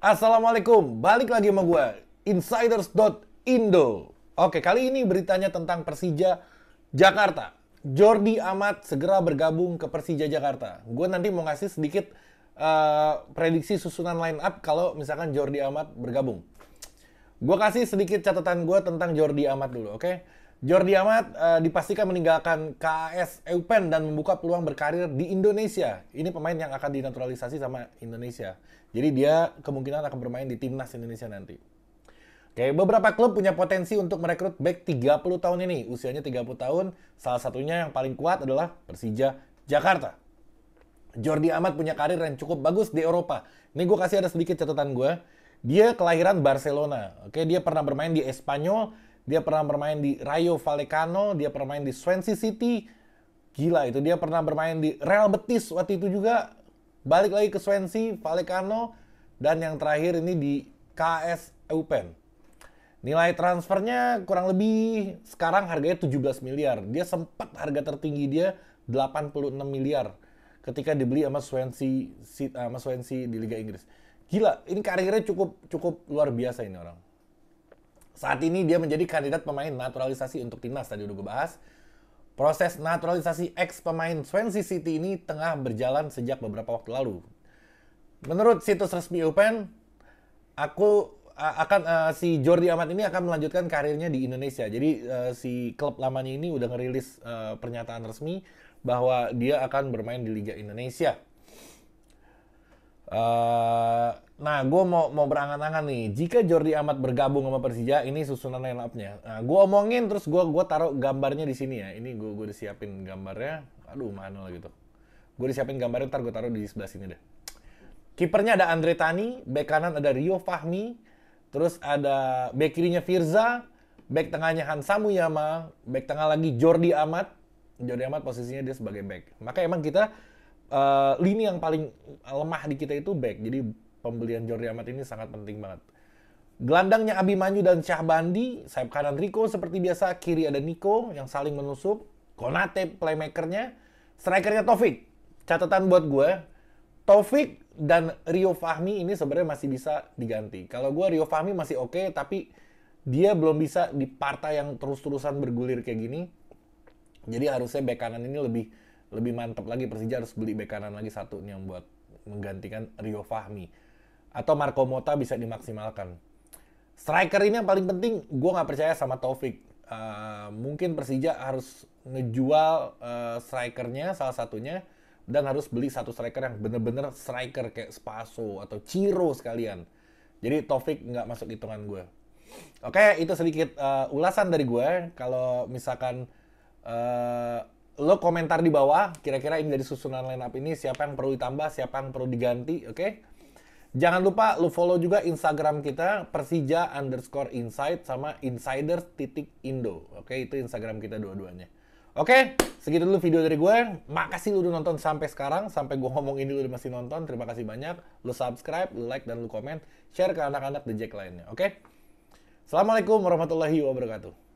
Assalamualaikum, balik lagi sama gue, insiders.indo. Oke, kali ini beritanya tentang Persija Jakarta. Jordi Amat segera bergabung ke Persija Jakarta. Gue nanti mau ngasih sedikit uh, prediksi susunan line up kalau misalkan Jordi Amat bergabung. Gue kasih sedikit catatan gue tentang Jordi Amat dulu, oke? Okay? Jordi Amat uh, dipastikan meninggalkan KAS Eupen dan membuka peluang berkarir di Indonesia. Ini pemain yang akan dinaturalisasi sama Indonesia. Jadi dia kemungkinan akan bermain di timnas Indonesia nanti. Oke, beberapa klub punya potensi untuk merekrut back 30 tahun ini. Usianya 30 tahun, salah satunya yang paling kuat adalah Persija Jakarta. Jordi Amat punya karir yang cukup bagus di Eropa. Ini gue kasih ada sedikit catatan gue. Dia kelahiran Barcelona. Oke, dia pernah bermain di Espanyol, dia pernah bermain di Rayo Vallecano, dia pernah main di Swansea City. Gila itu, dia pernah bermain di Real Betis waktu itu juga. Balik lagi ke Swansea, Vallecano, dan yang terakhir ini di KS Eupen. Nilai transfernya kurang lebih sekarang harganya 17 miliar. Dia sempat harga tertinggi dia 86 miliar ketika dibeli sama Swansea sama Swansea di Liga Inggris. Gila, ini karirnya cukup cukup luar biasa ini orang. Saat ini dia menjadi kandidat pemain naturalisasi untuk timnas tadi udah gue bahas. Proses naturalisasi ex pemain Swansea City ini tengah berjalan sejak beberapa waktu lalu. Menurut situs resmi UPen, aku akan uh, si Jordi Amat ini akan melanjutkan karirnya di Indonesia. Jadi uh, si klub lamanya ini udah ngerilis uh, pernyataan resmi bahwa dia akan bermain di Liga Indonesia. Uh, Nah, gue mau mau berangan-angan nih. Jika Jordi Amat bergabung sama Persija, ini susunan line up-nya. Nah, gue omongin terus gue gua taruh gambarnya di sini ya. Ini gue gue udah siapin gambarnya. Aduh, mana lagi tuh. Gue gitu. udah siapin gambarnya, ntar gue taruh di sebelah sini deh. Kipernya ada Andre Tani, back kanan ada Rio Fahmi, terus ada back kirinya Firza, back tengahnya Hansamu Yama, back tengah lagi Jordi Amat. Jordi Amat posisinya dia sebagai back Maka emang kita uh, lini yang paling lemah di kita itu back. Jadi pembelian Jordi Amat ini sangat penting banget. Gelandangnya Abimanyu dan Syahbandi, sayap kanan Rico seperti biasa, kiri ada Nico yang saling menusuk, Konate playmakernya, strikernya Taufik. Catatan buat gue, Taufik dan Rio Fahmi ini sebenarnya masih bisa diganti. Kalau gue Rio Fahmi masih oke, okay, tapi dia belum bisa di partai yang terus-terusan bergulir kayak gini. Jadi harusnya bek kanan ini lebih lebih mantap lagi Persija harus beli bek kanan lagi satu yang buat menggantikan Rio Fahmi atau Marco Mota bisa dimaksimalkan. Striker ini yang paling penting, gue nggak percaya sama Taufik. Uh, mungkin Persija harus ngejual uh, strikernya salah satunya dan harus beli satu striker yang bener-bener striker kayak Spaso atau Ciro sekalian. Jadi Taufik nggak masuk hitungan gue. Oke, itu sedikit uh, ulasan dari gue. Kalau misalkan uh, lo komentar di bawah, kira-kira ini dari susunan line up ini siapa yang perlu ditambah, siapa yang perlu diganti, oke? Okay? Jangan lupa lu follow juga Instagram kita Persija underscore Inside sama Insider titik indo. Oke, itu Instagram kita dua-duanya. Oke, segitu dulu video dari gue. Makasih lu udah nonton sampai sekarang, sampai gue ngomong ini lu udah masih nonton. Terima kasih banyak. Lu subscribe, lu like dan lu komen, share ke anak-anak The Jack lainnya. Oke. Assalamualaikum warahmatullahi wabarakatuh.